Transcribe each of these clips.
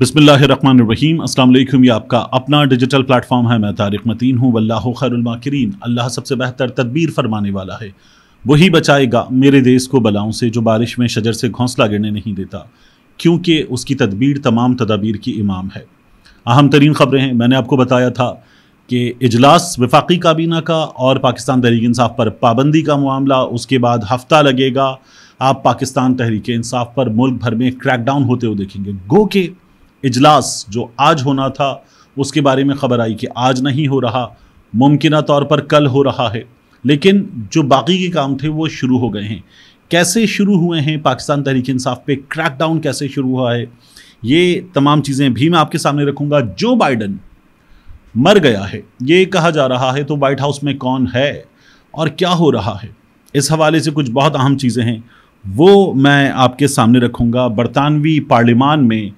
बसमीम अल्लाम ये आपका अपना डिजिटल प्लेटफॉर्म है मैं तारिक मतीन हूँ वल्लाह खैरमाकरीन अल्लाह सबसे बेहतर तदबीर फरमाने वाला है वही बचाएगा मेरे देश को बलाओं से जो बारिश में शजर से घोंसला गिरने नहीं देता क्योंकि उसकी तदबीर तमाम तदाबीर की इमाम है अहम तरीन ख़बरें हैं मैंने आपको बताया था कि इजलास वफाकी काबीना का और पाकिस्तान तहरीक इंसाफ पर पाबंदी का मामला उसके बाद हफ्ता लगेगा आप पाकिस्तान तहरीक इंसाफ पर मुल्क भर में क्रैकडाउन होते हुए देखेंगे गो के इजलास जो आज होना था उसके बारे में ख़बर आई कि आज नहीं हो रहा मुमकिन तौर पर कल हो रहा है लेकिन जो बाकी के काम थे वो शुरू हो गए हैं कैसे शुरू हुए हैं पाकिस्तान तहरीक इंसाफ पे क्रैकडाउन कैसे शुरू हुआ है ये तमाम चीज़ें भी मैं आपके सामने रखूँगा जो बाइडन मर गया है ये कहा जा रहा है तो वाइट हाउस में कौन है और क्या हो रहा है इस हवाले से कुछ बहुत अहम चीज़ें हैं वो मैं आपके सामने रखूँगा बरतानवी पार्लिमान में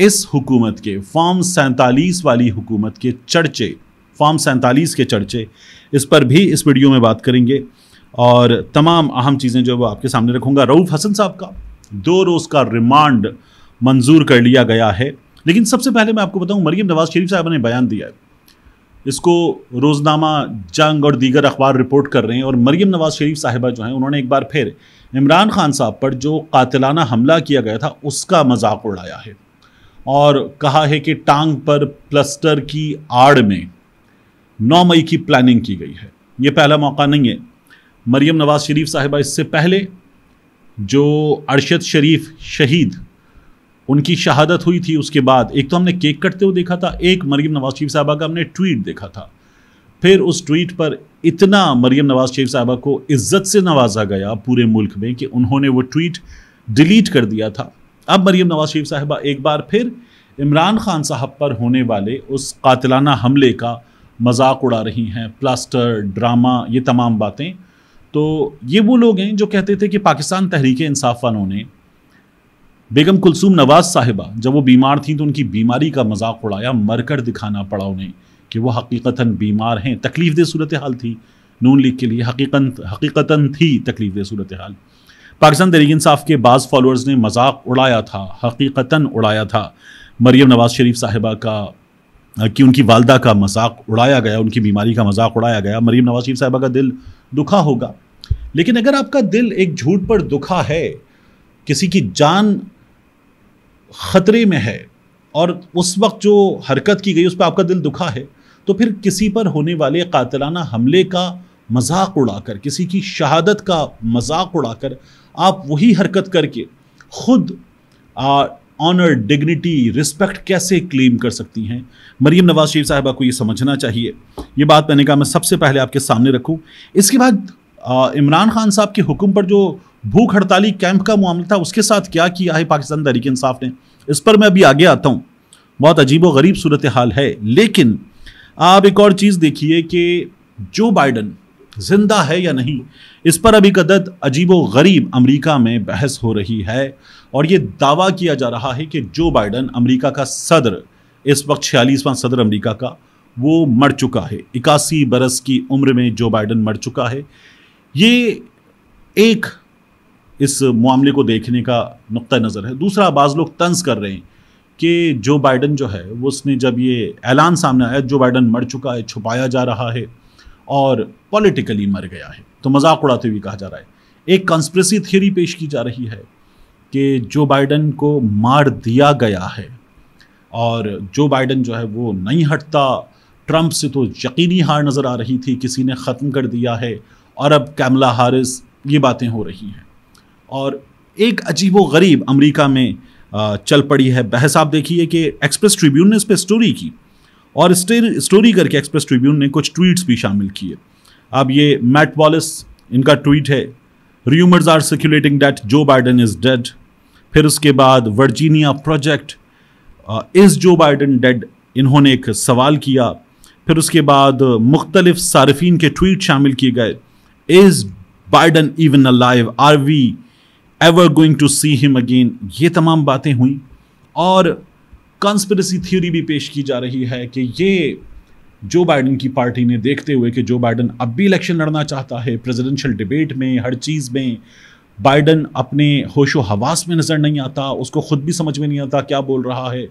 इस हुकूमत के फॉर्म सैंतालीस वाली हुकूमत के चर्चे फॉर्म सैंतालीस के चर्चे इस पर भी इस वीडियो में बात करेंगे और तमाम अहम चीज़ें जो वो आपके सामने रखूँगा रऊफ़ हसन साहब का दो रोज़ का रिमांड मंजूर कर लिया गया है लेकिन सबसे पहले मैं आपको बताऊँ मरीम नवाज़ शरीफ साहब ने बयान दिया है इसको रोज़नामा जंग और दीगर अखबार रिपोर्ट कर रहे हैं और मरीम नवाज़ शरीफ साहिबा जो हैं उन्होंने एक बार फिर इमरान खान साहब पर जो कातिलाना हमला किया गया था उसका मजाक उड़ाया है और कहा है कि टांग पर प्लस्टर की आड़ में 9 मई की प्लानिंग की गई है ये पहला मौका नहीं है मरियम नवाज शरीफ साहिबा इससे पहले जो अरशद शरीफ शहीद उनकी शहादत हुई थी उसके बाद एक तो हमने केक कटते हुए देखा था एक मरीम नवाज शरीफ साहबा का हमने ट्वीट देखा था फिर उस ट्वीट पर इतना मरीम नवाज शरीफ साहबा को इज्जत से नवाजा गया पूरे मुल्क में कि उन्होंने वो ट्वीट डिलीट कर दिया था अब मरीम नवाज शरीफ साहिबा एक बार फिर इमरान खान साहब पर होने वाले उस कातलाना हमले का मजाक उड़ा रही हैं प्लास्टर ड्रामा ये तमाम बातें तो ये वो लोग हैं जो कहते थे कि पाकिस्तान तहरीक इंसाफ वालों ने बेगम कुलसूम नवाज़ साहिबा जब वो बीमार थी तो उनकी बीमारी का मजाक उड़ाया मरकर दिखाना पड़ा उन्हें कि वो हकीकता बीमार हैं तकलीफ दे सूरत हाल थी नून लीग के लिए हकीकत हकीकता थी तकलीफ दे सूरत हाल पाकिस्तान तहरीक इंसाफ के बाद फॉलोअर्स ने मजाक उड़ाया था हकीकता उड़ाया था मरियम नवाज शरीफ साहिबा का कि उनकी वालदा का मजाक उड़ाया गया उनकी बीमारी का मजाक उड़ाया गया मरीम नवाज शरीफ साहिबा का दिल दुखा होगा लेकिन अगर आपका दिल एक झूठ पर दुखा है किसी की जान खतरे में है और उस वक्त जो हरकत की गई उस पर आपका दिल दुखा है तो फिर किसी पर होने वाले कातलाना हमले का मजाक उड़ाकर किसी की शहादत का मजाक उड़ाकर आप वही हरकत करके खुद ऑनर डिग्निटी रिस्पेक्ट कैसे क्लेम कर सकती हैं मरीम नवाज शरीफ साहिबा को ये समझना चाहिए ये बात मैंने कहा मैं सबसे पहले आपके सामने रखूँ इसके बाद इमरान खान साहब के हुक्म पर जो भूख हड़ताली कैंप का मामला था उसके साथ क्या किया है पाकिस्तान तहरीक इंसाफ ने इस पर मैं अभी आगे आता हूँ बहुत अजीब व गरीब सूरत हाल है लेकिन आप एक और चीज़ देखिए कि जो बाइडन जिंदा है या नहीं इस पर अभी कदत अजीब व गरीब अमरीका में बहस हो रही है और ये दावा किया जा रहा है कि जो बाइडन अमरीका का सदर इस वक्त छियालीसवां सदर अमरीका का वो मर चुका है इक्यासी बरस की उम्र में जो बाइडन मर चुका है ये एक इस मामले को देखने का नुक़ नज़र है दूसरा बाज़ लोग तंज कर रहे हैं कि जो बाइडन जो है वो उसने जब ये ऐलान सामने आया जो बाइडन मर चुका है छुपाया जा रहा है और पॉलिटिकली मर गया है तो मजाक उड़ाते हुए कहा जा रहा है एक कंस्प्रेसी थियरी पेश की जा रही है कि जो बाइडन को मार दिया गया है और जो बाइडन जो है वो नहीं हटता ट्रंप से तो यकीनी हार नज़र आ रही थी किसी ने ख़त्म कर दिया है और अब कैमला हारिस ये बातें हो रही हैं और एक अजीब व गरीब अमरीका में चल पड़ी है बहस आप देखिए कि एक्सप्रेस ट्रिब्यून ने इस पर स्टोरी की और स्टोरी करके एक्सप्रेस ट्रिब्यून ने कुछ ट्वीट्स भी शामिल किए अब ये मैट वॉलिस इनका ट्वीट है rumours are circulating that Joe Biden is dead फिर उसके बाद Virginia project is Joe Biden dead इन्होंने एक सवाल किया फिर उसके बाद uh, मुख्तलिफ सार्फिन के ट्वीट शामिल किए गए is Biden even alive are we ever going to see him again ये तमाम बातें हुई और कंस्पिरसी थ्योरी भी पेश की जा रही है कि ये जो बाइडन की पार्टी ने देखते हुए कि जो बाइडन अब भी इलेक्शन लड़ना चाहता है प्रेसिडेंशियल डिबेट में हर चीज़ में बाइडन अपने होशो हवास में नज़र नहीं आता उसको ख़ुद भी समझ में नहीं आता क्या बोल रहा है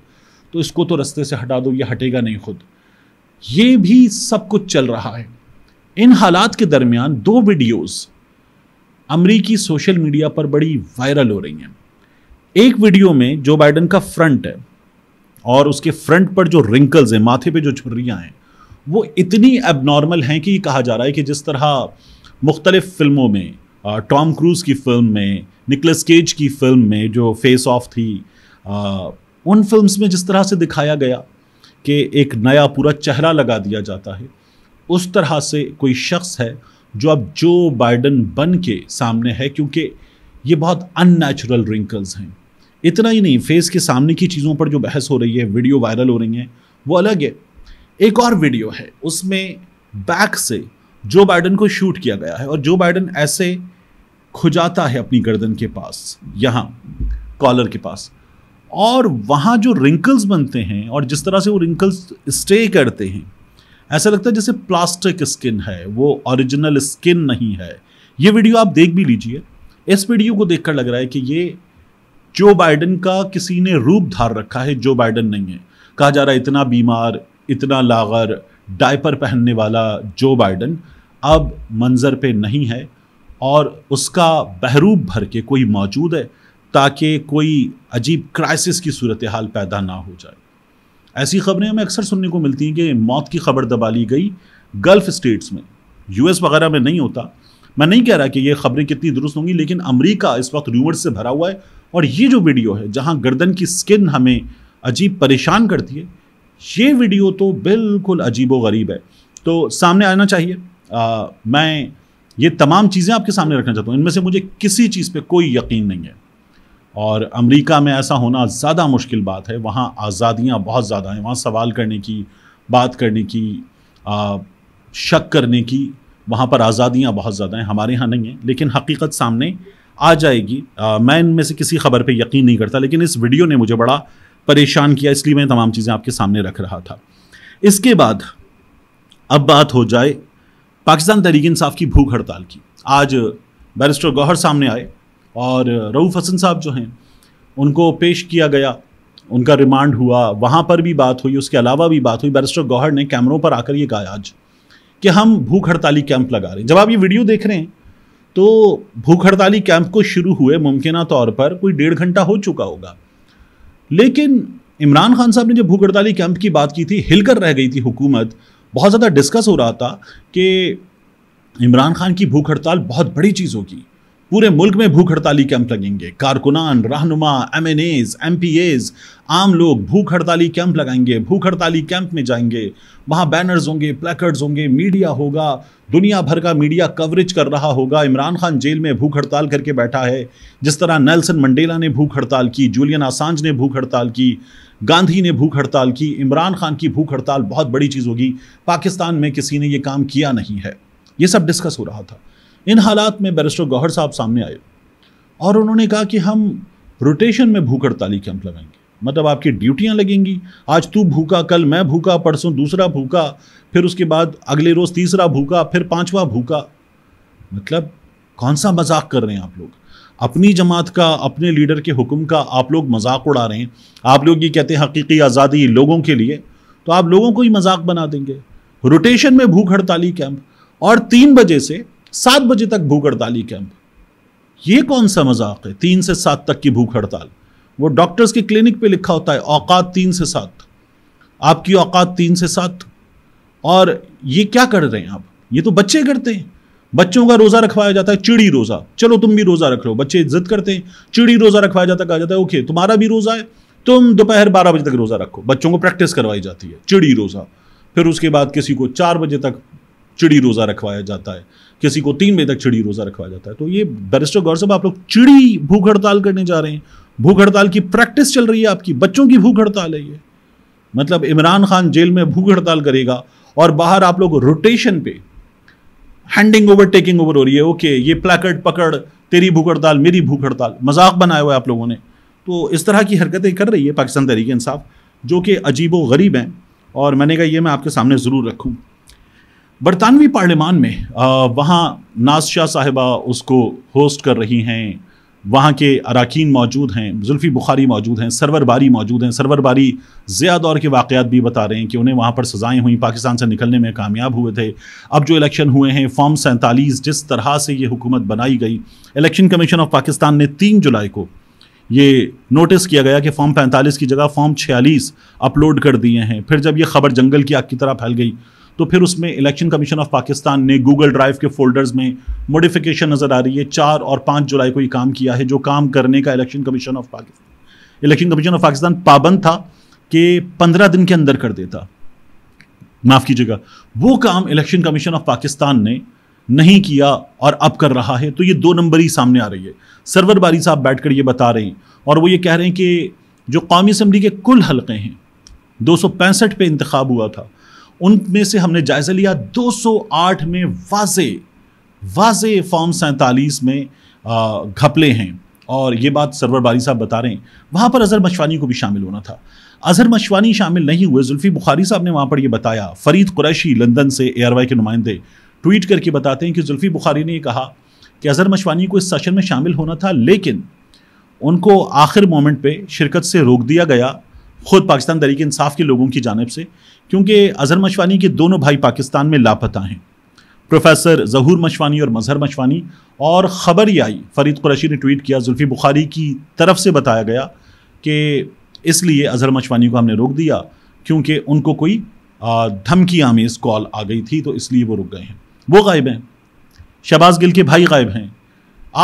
तो इसको तो रस्ते से हटा दो ये हटेगा नहीं खुद ये भी सब कुछ चल रहा है इन हालात के दरमियान दो वीडियोस अमरीकी सोशल मीडिया पर बड़ी वायरल हो रही हैं एक वीडियो में जो बाइडन का फ्रंट है और उसके फ्रंट पर जो रिंकल्स हैं माथे पे जो छुर्रियाँ हैं वो इतनी एबनॉर्मल हैं कि कहा जा रहा है कि जिस तरह मुख्तलिफ़ फ़िल्मों में टॉम क्रूज़ की फ़िल्म में निकलस केज की फ़िल्म में जो फेस ऑफ थी आ, उन फिल्म्स में जिस तरह से दिखाया गया कि एक नया पूरा चेहरा लगा दिया जाता है उस तरह से कोई शख्स है जो अब जो बाइडन बन के सामने है क्योंकि ये बहुत अननेचुरल रिंकल्स हैं इतना ही नहीं फेस के सामने की चीज़ों पर जो बहस हो रही है वीडियो वायरल हो रही है वो अलग है एक और वीडियो है उसमें बैक से जो बाइडन को शूट किया गया है और जो बाइडन ऐसे खुजाता है अपनी गर्दन के पास यहाँ कॉलर के पास और वहाँ जो रिंकल्स बनते हैं और जिस तरह से वो रिंकल्स स्टे करते हैं ऐसा लगता है जैसे प्लास्टिक स्किन है वो ओरिजिनल स्किन नहीं है ये वीडियो आप देख भी लीजिए इस वीडियो को देखकर लग रहा है कि ये जो बाइडन का किसी ने रूप धार रखा है जो बाइडन नहीं है कहा जा रहा है इतना बीमार इतना लागर डायपर पहनने वाला जो बाइडन अब मंजर पे नहीं है और उसका बहरूप भर के कोई मौजूद है ताकि कोई अजीब क्राइसिस की सूरत हाल पैदा ना हो जाए ऐसी खबरें हमें अक्सर सुनने को मिलती हैं कि मौत की खबर दबा ली गई गल्फ़ स्टेट्स में यूएस वगैरह में नहीं होता मैं नहीं कह रहा कि ये खबरें कितनी दुरुस्त होंगी लेकिन अमेरिका इस वक्त रूमर्स से भरा हुआ है और ये जो वीडियो है जहाँ गर्दन की स्किन हमें अजीब परेशान करती है ये वीडियो तो बिल्कुल अजीब व गरीब है तो सामने आना चाहिए आ, मैं ये तमाम चीज़ें आपके सामने रखना चाहता हूँ इनमें से मुझे किसी चीज़ पे कोई यकीन नहीं है और अमेरिका में ऐसा होना ज़्यादा मुश्किल बात है वहाँ आज़ादियाँ बहुत ज़्यादा हैं वहाँ सवाल करने की बात करने की आ, शक करने की वहाँ पर आज़ादियाँ बहुत ज़्यादा हैं हमारे यहाँ नहीं हैं लेकिन हकीकत सामने आ जाएगी आ, मैं इनमें से किसी खबर पे यकीन नहीं करता लेकिन इस वीडियो ने मुझे बड़ा परेशान किया इसलिए मैं तमाम चीज़ें आपके सामने रख रहा था इसके बाद अब बात हो जाए पाकिस्तान तहरीक इंसाफ की भूख हड़ताल की आज बैरिस्टर गौहर सामने आए और रऊफ़ हसन साहब जो हैं उनको पेश किया गया उनका रिमांड हुआ वहाँ पर भी बात हुई उसके अलावा भी बात हुई बैरिस्टर गौहर ने कैमरों पर आकर ये कहा आज कि हम भूख हड़ताली कैंप लगा रहे हैं जब आप ये वीडियो देख रहे हैं तो भूख हड़ताली कैंप को शुरू हुए मुमकिन तौर पर कोई डेढ़ घंटा हो चुका होगा लेकिन इमरान खान साहब ने जब भूख हड़ताली कैंप की बात की थी हिलकर रह गई थी हुकूमत बहुत ज़्यादा डिस्कस हो रहा था कि इमरान खान की भूख हड़ताल बहुत बड़ी चीज़ होगी पूरे मुल्क में भूख हड़ताली कैंप लगेंगे कारकुनान रहनुमा M N As M P As आम लोग भूख हड़ताली कैंप लगाएंगे भूख हड़ताली कैंप में जाएंगे वहाँ बैनर्स होंगे प्लेकर्ड्स होंगे मीडिया होगा दुनिया भर का मीडिया कवरेज कर रहा होगा इमरान खान जेल में भूख हड़ताल करके बैठा है जिस तरह नेल्सन मंडेला ने भूख हड़ताल की जूलियन आसांज ने भूख हड़ताल की गांधी ने भूख हड़ताल की इमरान खान की भूख हड़ताल बहुत बड़ी चीज़ होगी पाकिस्तान में किसी ने ये काम किया नहीं है ये सब डिस्कस हो रहा था इन हालात में बैरिस्टर गौहर साहब सामने आए और उन्होंने कहा कि हम रोटेशन में भूख हड़ताली कैंप लगाएंगे मतलब आपकी ड्यूटियां लगेंगी आज तू भूखा कल मैं भूखा परसों दूसरा भूखा फिर उसके बाद अगले रोज़ तीसरा भूखा फिर पांचवा भूखा मतलब कौन सा मजाक कर रहे हैं आप लोग अपनी जमात का अपने लीडर के हुक्म का आप लोग मजाक उड़ा रहे हैं आप लोग ये कहते हैं हकीकी आज़ादी लोगों के लिए तो आप लोगों को ही मजाक बना देंगे रोटेशन में भूख हड़ताली कैंप और तीन बजे से सात बजे तक भूख हड़ताली कैंप ये कौन सा मजाक है तीन से सात तक की भूख हड़ताल वो डॉक्टर्स के क्लिनिक पे लिखा होता है औकात तीन से सात आपकी औकात तीन से सात और ये क्या कर रहे हैं आप ये तो बच्चे करते हैं बच्चों का रोज़ा रखवाया जाता है चिड़ी रोज़ा चलो तुम भी रोज़ा रख लो बच्चे इज्जत करते हैं चिड़ी रोज़ा रखवाया जाता कहा जाता है ओके तुम्हारा भी रोज़ा है तुम दोपहर बारह बजे तक रोज़ा रखो बच्चों को प्रैक्टिस करवाई जाती है चिड़ी रोज़ा फिर उसके बाद किसी को चार बजे तक चिड़ी रोज़ा रखवाया जाता है किसी को तीन बजे तक चिड़ी रोज़ा रखवाया जाता है तो ये बैरिस्टर गौर साहब आप लोग चिड़ी भूख हड़ताल करने जा रहे हैं भूख हड़ताल की प्रैक्टिस चल रही है आपकी बच्चों की भूख हड़ताल है ये मतलब इमरान खान जेल में भूख हड़ताल करेगा और बाहर आप लोग रोटेशन पे हैंडिंग ओवर टेकिंग ओवर हो रही है ओके ये प्लैकर्ड पकड़ तेरी भूख हड़ताल मेरी भूख हड़ताल मजाक बनाया हुआ है आप लोगों ने तो इस तरह की हरकतें कर रही है पाकिस्तान तहरीक इंसाफ जो कि अजीब व गरीब हैं और मैंने कहा ये मैं आपके सामने ज़रूर रखूँ बरतानवी पार्लियामान में वहाँ नाज शाह साहिबा उसको होस्ट कर रही हैं वहाँ के अरकान मौजूद हैं जुल्फ़ी बुखारी मौजूद हैं सरवर बारी मौजूद हैं सरवर बारी ज़िया दौर के वाक़ात भी बता रहे हैं कि उन्हें वहाँ पर सज़ाएँ हुई पाकिस्तान से निकलने में कामयाब हुए थे अब जो इलेक्शन हुए हैं फॉर्म सैंतालीस जिस तरह से ये हुकूमत बनाई गई इलेक्शन कमीशन ऑफ पाकिस्तान ने तीन जुलाई को ये नोटिस किया गया कि फॉर्म पैंतालीस की जगह फॉर्म छियालीस अपलोड कर दिए हैं फिर जब ये खबर जंगल की आग की तरह फैल गई तो फिर उसमें इलेक्शन कमीशन ऑफ पाकिस्तान ने गूगल ड्राइव के फोल्डर्स में मोडिफिकेशन नज़र आ रही है चार और पाँच जुलाई को ये काम किया है जो काम करने का election commission of Pakistan election commission of Pakistan पाबंद था कि पंद्रह दिन के अंदर कर देता माफ़ कीजिएगा वो काम इलेक्शन कमीशन ऑफ पाकिस्तान ने नहीं किया और अब कर रहा है तो ये दो नंबर ही सामने आ रही है सरवर बारी साहब बैठ कर ये बता रहे हैं और वो ये कह रहे हैं कि जो कौमी असम्बली के कुल हलक़े हैं दो सौ पैंसठ पे इंतखब हुआ था उनमें से हमने जायज़ा लिया 208 में वाजे वाजे फॉर्म सैंतालीस में घपले हैं और ये बात सरवर बारी साहब बता रहे हैं वहाँ पर अज़हर मशवानी को भी शामिल होना था अजहर मशवानी शामिल नहीं हुए जुल्फ़ी बुखारी साहब ने वहाँ पर यह बताया फरीद कुरैशी लंदन से वाई के नुमाइंदे ट्वीट करके बताते हैं कि जुल्फ़ी बुखारी ने यह कहा कि अजहर मशवानी को इस सेशन में शामिल होना था लेकिन उनको आखिर मोमेंट पे शिरकत से रोक दिया गया ख़ुद पाकिस्तान तरीक इंसाफ के लोगों की जानब से क्योंकि अजहर मशवानी के दोनों भाई पाकिस्तान में लापता हैं प्रोफेसर जहूर मशवानी और मजहर मशवानी और ख़बर ही आई फरीद कुरैशी ने ट्वीट किया जुल्फ़ी बुखारी की तरफ से बताया गया कि इसलिए अजहर मशवानी को हमने रोक दिया क्योंकि उनको कोई धमकी आमेज़ कॉल आ गई थी तो इसलिए वो रुक गए हैं वो गायब हैं शहबाज गिल के भाई गायब हैं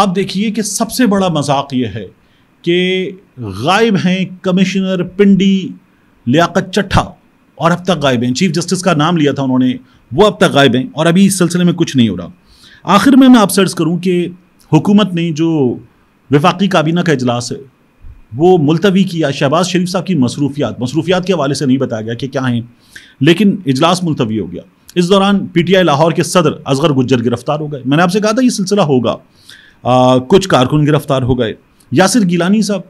आप देखिए कि सबसे बड़ा मजाक ये है कि गायब हैं कमिश्नर पिंडी लियाकत चट्ठा और अब तक गायब हैं चीफ जस्टिस का नाम लिया था उन्होंने वो अब तक गायब हैं और अभी इस सिलसिले में कुछ नहीं हो रहा आखिर में मैं आप सर्ज करूँ कि हुकूमत ने जो विफाक़ी काबीना का अजलास है वो मुलतवी किया शहबाज शरीफ साहब की मसरूफियात मसरूफियात के हवाले से नहीं बताया गया कि क्या हैं लेकिन इजलास मुलतवी हो गया इस दौरान पीटीआई लाहौर के सदर असगर गुज्जर गिरफ्तार हो गए मैंने आपसे कहा था ये सिलसिला होगा आ, कुछ कारकुन गिरफ्तार हो गए यासिर गिलानी साहब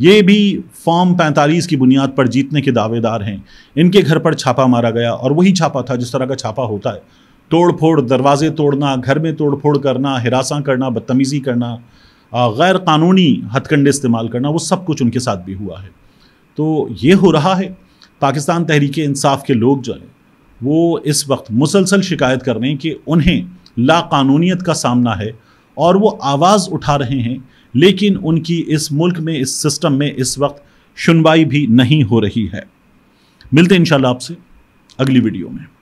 ये भी फॉर्म पैंतालीस की बुनियाद पर जीतने के दावेदार हैं इनके घर पर छापा मारा गया और वही छापा था जिस तरह का छापा होता है तोड़ फोड़ दरवाजे तोड़ना घर में तोड़ फोड़ करना हिरासा करना बदतमीज़ी करना गैर कानूनी हथकंडे इस्तेमाल करना वो सब कुछ उनके साथ भी हुआ है तो ये हो रहा है पाकिस्तान तहरीक इंसाफ के लोग जो हैं वो इस वक्त मुसलसल शिकायत कर रहे हैं कि उन्हें लाकानूनीत का सामना है और वो आवाज़ उठा रहे हैं लेकिन उनकी इस मुल्क में इस सिस्टम में इस वक्त सुनवाई भी नहीं हो रही है मिलते हैं आपसे अगली वीडियो में